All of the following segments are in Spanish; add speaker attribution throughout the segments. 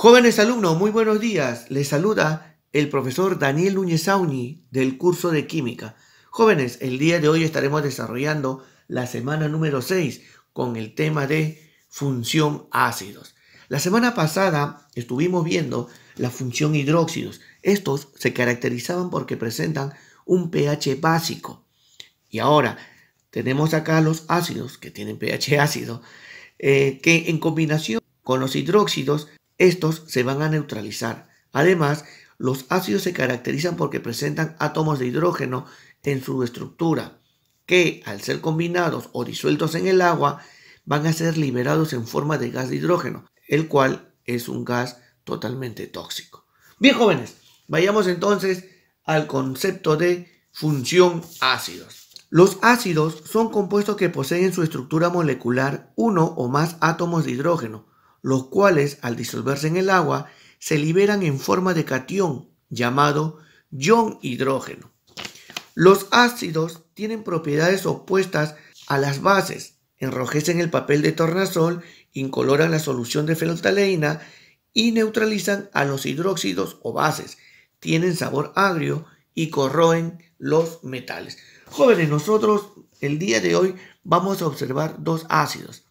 Speaker 1: Jóvenes alumnos, muy buenos días. Les saluda el profesor Daniel Núñez auñi del curso de Química. Jóvenes, el día de hoy estaremos desarrollando la semana número 6 con el tema de función ácidos. La semana pasada estuvimos viendo la función hidróxidos. Estos se caracterizaban porque presentan un pH básico. Y ahora tenemos acá los ácidos que tienen pH ácido, eh, que en combinación con los hidróxidos estos se van a neutralizar. Además, los ácidos se caracterizan porque presentan átomos de hidrógeno en su estructura, que al ser combinados o disueltos en el agua, van a ser liberados en forma de gas de hidrógeno, el cual es un gas totalmente tóxico. Bien, jóvenes, vayamos entonces al concepto de función ácidos. Los ácidos son compuestos que poseen en su estructura molecular uno o más átomos de hidrógeno, los cuales al disolverse en el agua se liberan en forma de catión llamado ion hidrógeno. Los ácidos tienen propiedades opuestas a las bases, enrojecen el papel de tornasol, incoloran la solución de fenolftaleína y neutralizan a los hidróxidos o bases, tienen sabor agrio y corroen los metales. Jóvenes, nosotros el día de hoy vamos a observar dos ácidos,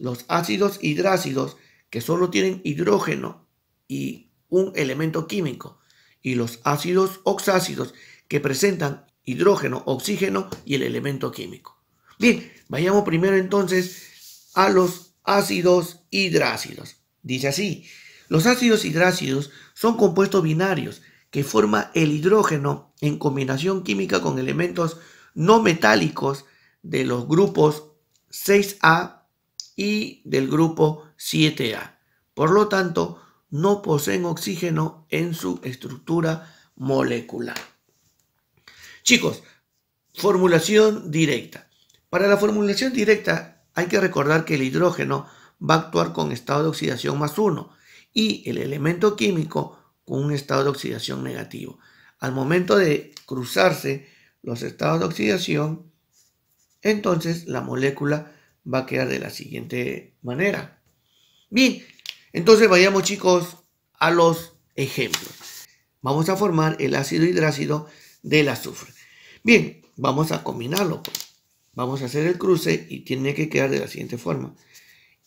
Speaker 1: los ácidos hidrácidos que solo tienen hidrógeno y un elemento químico, y los ácidos oxácidos que presentan hidrógeno, oxígeno y el elemento químico. Bien, vayamos primero entonces a los ácidos hidrácidos. Dice así, los ácidos hidrácidos son compuestos binarios que forma el hidrógeno en combinación química con elementos no metálicos de los grupos 6A y del grupo 7A. Por lo tanto, no poseen oxígeno en su estructura molecular. Chicos, formulación directa. Para la formulación directa hay que recordar que el hidrógeno va a actuar con estado de oxidación más 1 y el elemento químico con un estado de oxidación negativo. Al momento de cruzarse los estados de oxidación, entonces la molécula va a quedar de la siguiente manera. Bien, entonces vayamos chicos a los ejemplos. Vamos a formar el ácido hidrácido del azufre. Bien, vamos a combinarlo. Pues. Vamos a hacer el cruce y tiene que quedar de la siguiente forma.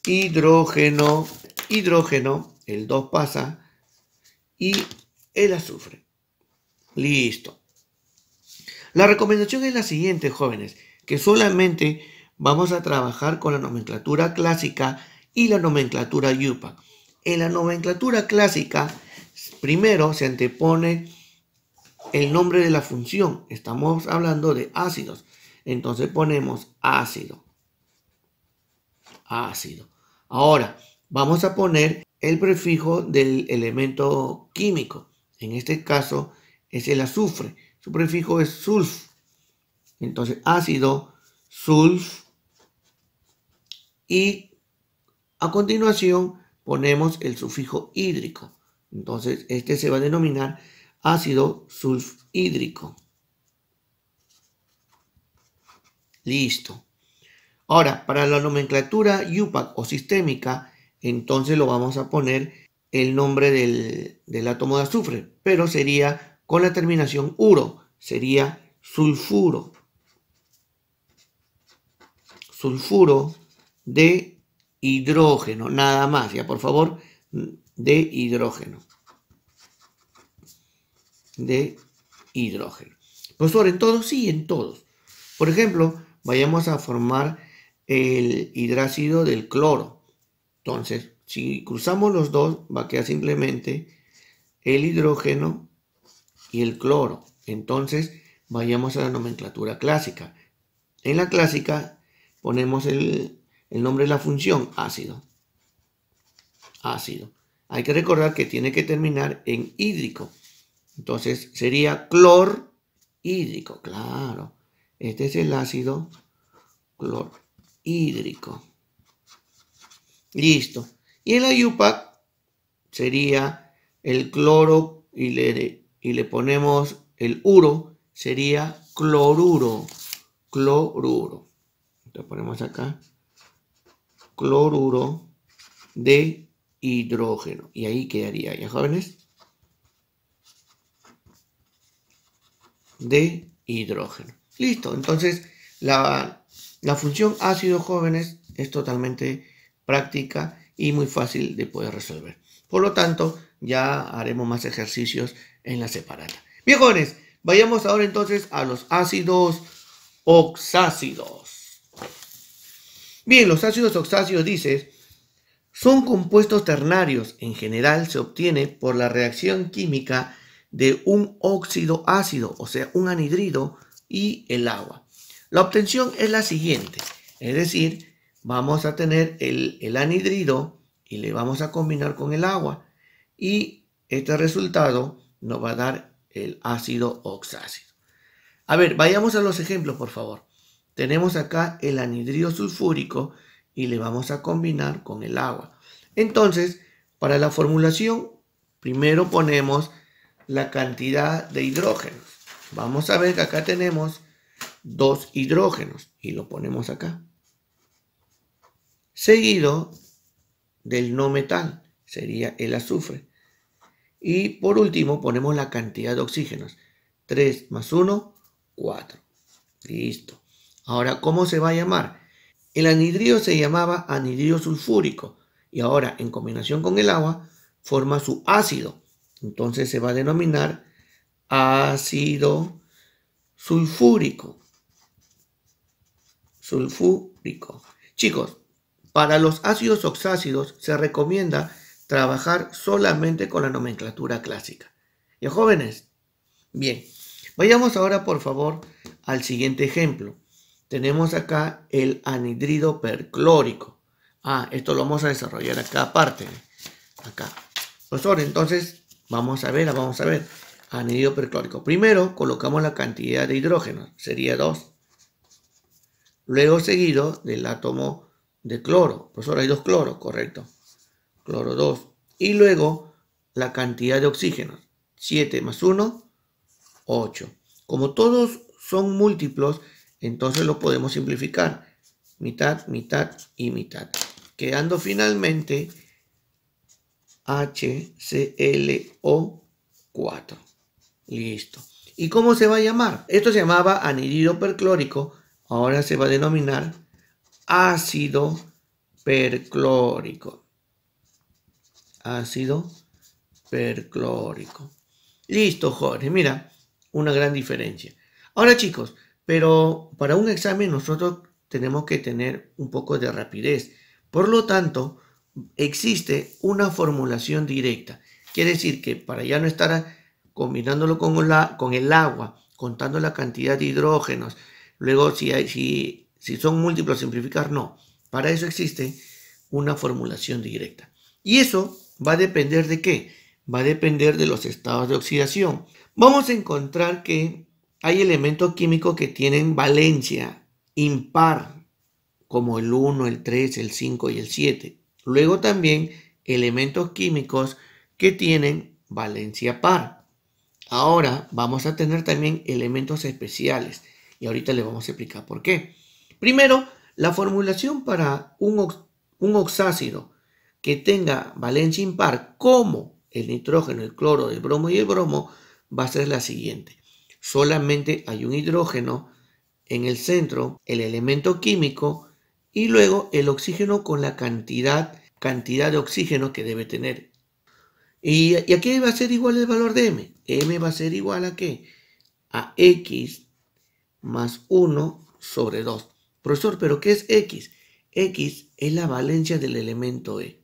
Speaker 1: Hidrógeno, hidrógeno, el 2 pasa y el azufre. Listo. La recomendación es la siguiente, jóvenes, que solamente vamos a trabajar con la nomenclatura clásica y la nomenclatura Yupa. En la nomenclatura clásica, primero se antepone el nombre de la función. Estamos hablando de ácidos. Entonces ponemos ácido. Ácido. Ahora, vamos a poner el prefijo del elemento químico. En este caso es el azufre. Su prefijo es sulf. Entonces, ácido, sulf y a continuación ponemos el sufijo hídrico. Entonces, este se va a denominar ácido sulfhídrico. Listo. Ahora, para la nomenclatura UPAC o sistémica, entonces lo vamos a poner el nombre del, del átomo de azufre, pero sería con la terminación uro, sería sulfuro. Sulfuro de hidrógeno, nada más, ya por favor, de hidrógeno. De hidrógeno. Profesor, ¿en todos? Sí, en todos. Por ejemplo, vayamos a formar el hidrácido del cloro. Entonces, si cruzamos los dos, va a quedar simplemente el hidrógeno y el cloro. Entonces, vayamos a la nomenclatura clásica. En la clásica ponemos el el nombre de la función, ácido. Ácido. Hay que recordar que tiene que terminar en hídrico. Entonces sería clorhídrico, claro. Este es el ácido clorhídrico. Listo. Y en la IUPAC sería el cloro y le, y le ponemos el uro, sería cloruro, cloruro. Lo ponemos acá cloruro de hidrógeno. Y ahí quedaría, ¿ya jóvenes? De hidrógeno. Listo, entonces la, función ácido jóvenes es totalmente práctica y muy fácil de poder resolver. Por lo tanto, ya haremos más ejercicios en la separada. Bien, jóvenes, vayamos ahora entonces a los ácidos oxácidos. Bien, los ácidos oxáceos, dices, son compuestos ternarios. En general se obtiene por la reacción química de un óxido ácido, o sea, un anhidrido y el agua. La obtención es la siguiente, es decir, vamos a tener el, el anhidrido y le vamos a combinar con el agua y este resultado nos va a dar el ácido oxácido. A ver, vayamos a los ejemplos, por favor. Tenemos acá el anhidrido sulfúrico y le vamos a combinar con el agua. Entonces, para la formulación, primero ponemos la cantidad de hidrógeno Vamos a ver que acá tenemos dos hidrógenos y lo ponemos acá. Seguido del no metal, sería el azufre. Y por último ponemos la cantidad de oxígenos. 3 más 1, 4. Listo. Ahora, ¿cómo se va a llamar? El anidrido se llamaba anidrido sulfúrico y ahora en combinación con el agua forma su ácido. Entonces se va a denominar ácido sulfúrico. Sulfúrico. Chicos, para los ácidos oxácidos se recomienda trabajar solamente con la nomenclatura clásica. ¿Ya jóvenes? Bien, vayamos ahora por favor al siguiente ejemplo tenemos acá el anhídrido perclórico. Ah, esto lo vamos a desarrollar acá aparte. ¿eh? Acá. Profesor, entonces, vamos a ver, vamos a ver. Anhidrido perclórico. Primero colocamos la cantidad de hidrógeno, sería 2. Luego seguido del átomo de cloro. Profesor, hay dos cloros, correcto. Cloro 2. Y luego la cantidad de oxígeno. 7 más 1, 8. Como todos son múltiplos, entonces lo podemos simplificar. Mitad, mitad y mitad. Quedando finalmente HClO4. Listo. ¿Y cómo se va a llamar? Esto se llamaba anidido perclórico. Ahora se va a denominar ácido perclórico. Ácido perclórico. Listo, Jorge. Mira, una gran diferencia. Ahora, chicos, pero para un examen nosotros tenemos que tener un poco de rapidez. Por lo tanto, existe una formulación directa. Quiere decir que para ya no estar combinándolo con, el agua, contando la cantidad de hidrógenos, luego si, si son múltiplos, simplificar, no. Para eso existe una formulación directa. Y eso va a depender de qué? Va a depender de los estados de oxidación. Vamos a encontrar que hay elementos químicos que tienen valencia impar, como el 1, el 3, el 5 y el 7. Luego también elementos químicos que tienen valencia par. Ahora vamos a tener también elementos especiales y ahorita les vamos a explicar por qué. Primero, la formulación para un, un oxácido que tenga valencia impar como el nitrógeno, el cloro, el bromo y el bromo va a ser la siguiente solamente hay un hidrógeno en el centro, el elemento químico, y luego el oxígeno con la cantidad, cantidad de oxígeno que debe tener. ¿Y, y a qué va a ser igual el valor de m? m va a ser igual a qué? A x más 1 sobre 2. Profesor, ¿pero qué es x? X es la valencia del elemento E.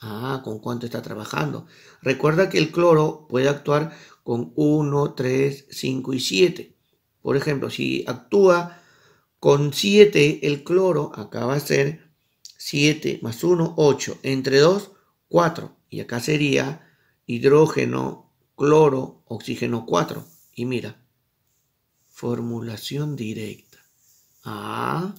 Speaker 1: Ah, ¿con cuánto está trabajando? Recuerda que el cloro puede actuar con 1, 3, 5 y 7. Por ejemplo, si actúa con 7 el cloro, acá va a ser 7 más 1, 8. Entre 2, 4. Y acá sería hidrógeno, cloro, oxígeno 4. Y mira, formulación directa. Ah,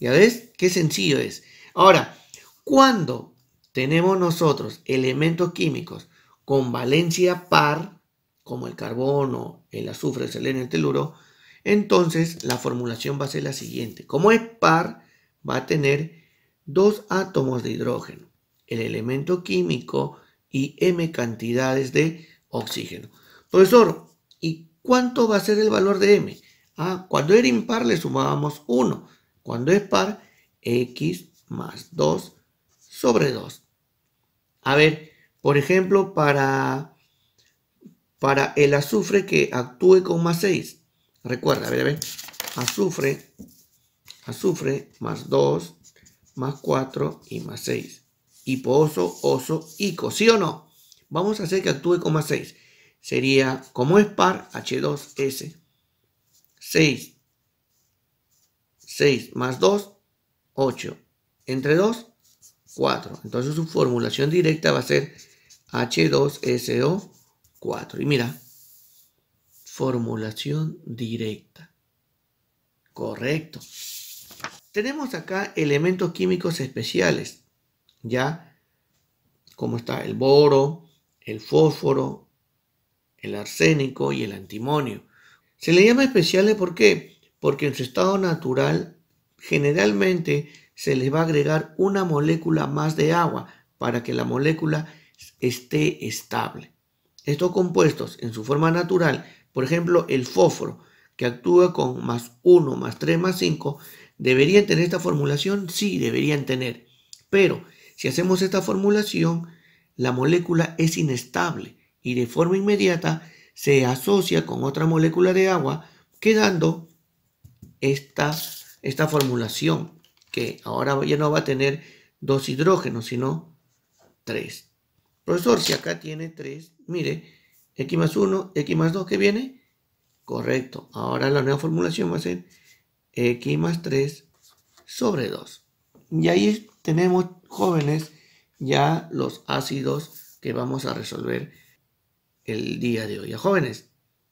Speaker 1: ya ves, qué sencillo es. Ahora, cuando tenemos nosotros elementos químicos con valencia par, como el carbono, el azufre, el selenio, el teluro, entonces la formulación va a ser la siguiente. Como es par, va a tener dos átomos de hidrógeno, el elemento químico y m cantidades de oxígeno. Profesor, ¿y cuánto va a ser el valor de m? Ah, cuando era impar le sumábamos 1. Cuando es par, x más 2 sobre 2. A ver, por ejemplo, para para el azufre que actúe con más 6. Recuerda, a ver, a ver. Azufre, azufre, más 2, más 4 y más 6. Hiposo, oso, ico. ¿Sí o no? Vamos a hacer que actúe con más 6. Sería, como es par, H2S. 6. 6 más 2, 8. Entre 2, 4. Entonces su formulación directa va a ser H2SO y mira, formulación directa. Correcto. Tenemos acá elementos químicos especiales, ¿ya? Como está el boro, el fósforo, el arsénico y el antimonio. Se le llama especiales ¿por qué? Porque en su estado natural generalmente se les va a agregar una molécula más de agua para que la molécula esté estable. Estos compuestos en su forma natural, por ejemplo el fósforo, que actúa con más 1, más 3, más 5, ¿deberían tener esta formulación? Sí, deberían tener. Pero si hacemos esta formulación, la molécula es inestable y de forma inmediata se asocia con otra molécula de agua, quedando esta, esta formulación, que ahora ya no va a tener dos hidrógenos, sino tres. Profesor, si acá tiene tres, Mire, x más 1, x más 2, ¿qué viene? Correcto. Ahora la nueva formulación va a ser x más 3 sobre 2. Y ahí tenemos, jóvenes, ya los ácidos que vamos a resolver el día de hoy. ¿A jóvenes?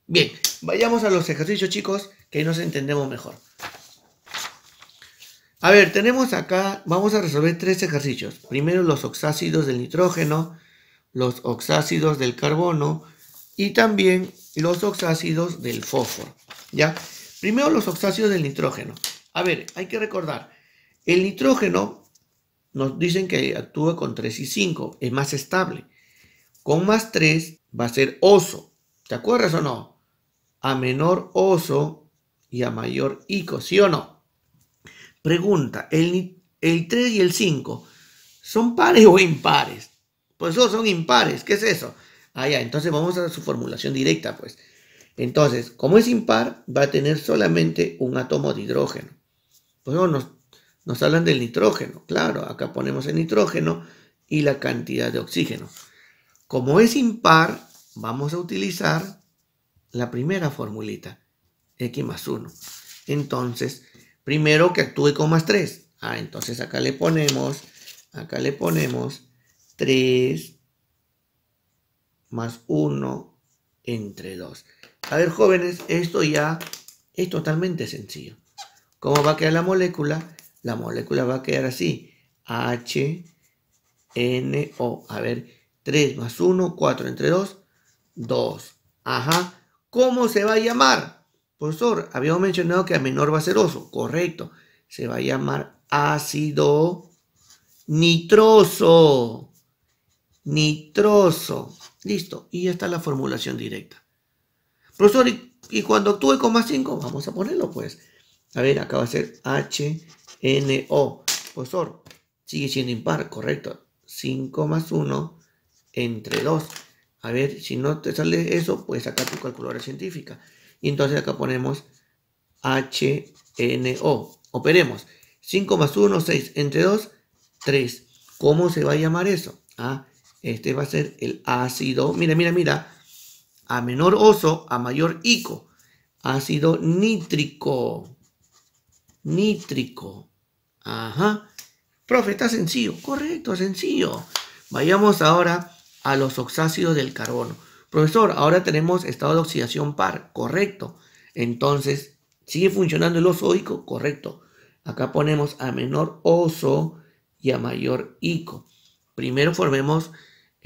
Speaker 1: Bien, vayamos a los ejercicios, chicos, que nos entendemos mejor. A ver, tenemos acá, vamos a resolver tres ejercicios. Primero los oxácidos del nitrógeno, los oxácidos del carbono y también los oxácidos del fósforo. ¿Ya? Primero los oxácidos del nitrógeno. A ver, hay que recordar, el nitrógeno nos dicen que actúa con 3 y 5, es más estable. Con más 3 va a ser oso. ¿Te acuerdas o no? A menor oso y a mayor ico, ¿sí o no? Pregunta, ¿el, el 3 y el 5 son pares o impares? Pues no, son impares. ¿Qué es eso? Ah, ya, entonces vamos a su formulación directa, pues. Entonces, como es impar, va a tener solamente un átomo de hidrógeno. Pues no, nos, nos hablan del nitrógeno. Claro, acá ponemos el nitrógeno y la cantidad de oxígeno. Como es impar, vamos a utilizar la primera formulita, X más 1. Entonces, primero que actúe con más 3. Ah, entonces acá le ponemos, acá le ponemos 3 más 1 entre 2. A ver, jóvenes, esto ya es totalmente sencillo. ¿Cómo va a quedar la molécula? La molécula va a quedar así. HNO. A ver, 3 más 1, 4 entre 2, 2. Ajá. ¿Cómo se va a llamar? Profesor, habíamos mencionado que a menor va a ser oso. Correcto. Se va a llamar ácido nitroso nitroso. Listo. Y ya está la formulación directa. Profesor, y, cuando actúe con 5, vamos a ponerlo pues. A ver, acá va a ser HNO. Profesor, sigue siendo impar, correcto. 5 más 1 entre 2. A ver, si no te sale eso, pues acá tu calculadora científica. Y entonces acá ponemos HNO. Operemos. 5 más 1, 6 entre 2, 3. ¿Cómo se va a llamar eso? Ah, este va a ser el ácido. Mira, mira, mira. A menor oso, a mayor ico. Ácido nítrico. Nítrico. Ajá. Profe, está sencillo. Correcto, sencillo. Vayamos ahora a los oxácidos del carbono. Profesor, ahora tenemos estado de oxidación par. Correcto. Entonces, ¿sigue funcionando el oso Correcto. Acá ponemos a menor oso y a mayor ico. Primero formemos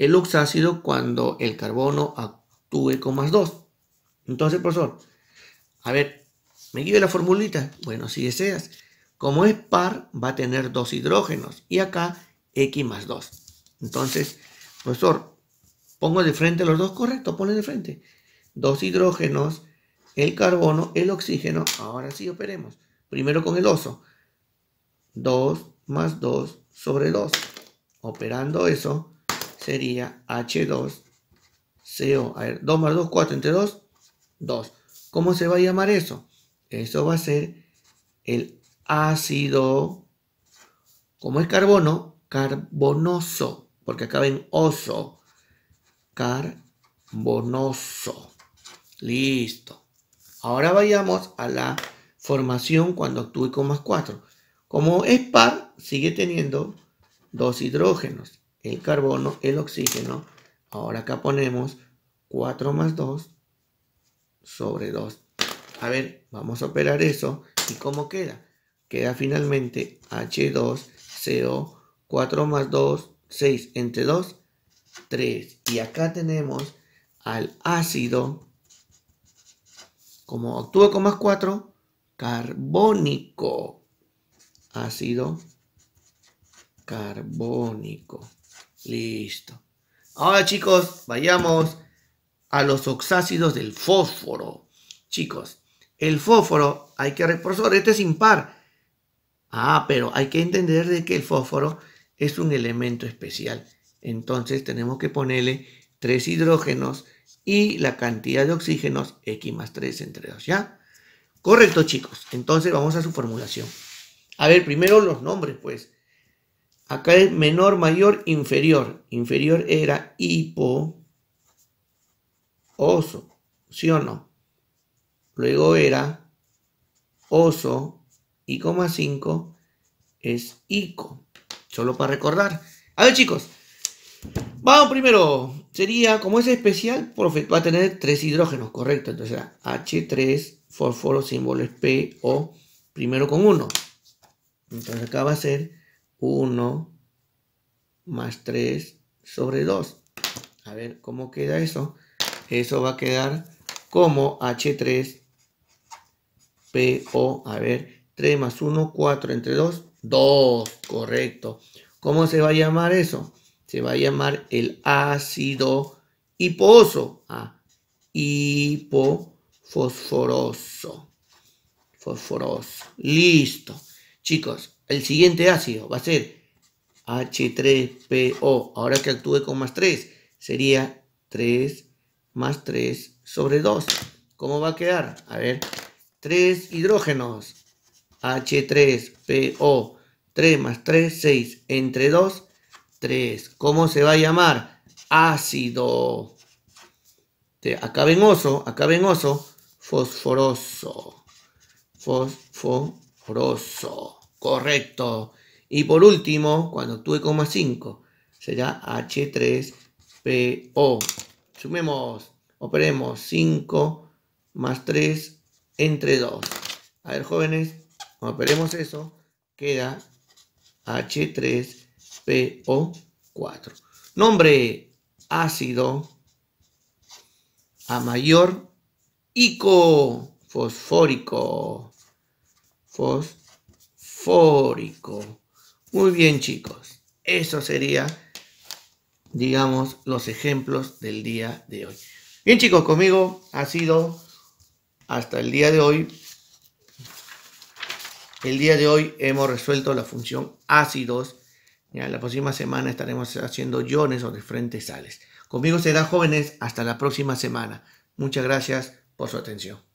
Speaker 1: el oxácido cuando el carbono actúe con más 2. Entonces, profesor, a ver, ¿me lleve la formulita? Bueno, si deseas. Como es par, va a tener dos hidrógenos. Y acá, X más 2. Entonces, profesor, pongo de frente los dos, correcto, ponle de frente. Dos hidrógenos, el carbono, el oxígeno. Ahora sí operemos. Primero con el oso. 2 más 2 sobre 2. Operando eso, sería H2CO. A ver, 2 más 2, 4 entre 2, 2. ¿Cómo se va a llamar eso? Eso va a ser el ácido, como es carbono, carbonoso, porque acá ven oso, carbonoso. Listo. Ahora vayamos a la formación cuando actúe con más 4. Como es par, sigue teniendo dos hidrógenos el carbono, el oxígeno. Ahora acá ponemos 4 más 2 sobre 2. A ver, vamos a operar eso. ¿Y cómo queda? Queda finalmente H2CO 4 más 2, 6 entre 2, 3. Y acá tenemos al ácido, como actúa con más 4, carbónico. Ácido carbónico. Listo. Ahora chicos, vayamos a los oxácidos del fósforo. Chicos, el fósforo hay que... Profesor, este es impar. Ah, pero hay que entender de que el fósforo es un elemento especial. Entonces tenemos que ponerle tres hidrógenos y la cantidad de oxígenos X más 3 entre 2, ¿ya? Correcto, chicos. Entonces vamos a su formulación. A ver, primero los nombres, pues. Acá es menor, mayor, inferior. Inferior era hipo oso, ¿sí o no? Luego era oso y coma 5 es ico. Solo para recordar. A ver, chicos. Vamos primero. Sería, como es especial, va a tener tres hidrógenos, correcto. Entonces H3, fósforo, símbolo es P, O, primero con 1. Entonces acá va a ser 1 más 3 sobre 2. A ver cómo queda eso. Eso va a quedar como H3PO. A ver, 3 más 1, 4 entre 2, 2. Correcto. ¿Cómo se va a llamar eso? Se va a llamar el ácido hiposo. Ah, hipofosforoso. Fosforoso. Listo. Chicos, el siguiente ácido va a ser H3PO. Ahora que actúe con más 3, sería 3 más 3 sobre 2. ¿Cómo va a quedar? A ver, 3 hidrógenos, H3PO, 3 más 3, 6, entre 2, 3. ¿Cómo se va a llamar? Ácido. Acá ven oso, acá ven oso, fosforoso, fosforoso. Correcto. Y por último, cuando tuve como 5, será H3PO. Sumemos, operemos 5 más 3 entre 2. A ver, jóvenes, cuando operemos eso, queda H3PO4. Nombre ácido a mayor ico fosfórico. Fosfórico Fórico. Muy bien, chicos. Eso sería, digamos, los ejemplos del día de hoy. Bien, chicos, conmigo ha sido hasta el día de hoy. El día de hoy hemos resuelto la función ácidos. Ya, la próxima semana estaremos haciendo iones o diferentes sales. Conmigo será jóvenes hasta la próxima semana. Muchas gracias por su atención.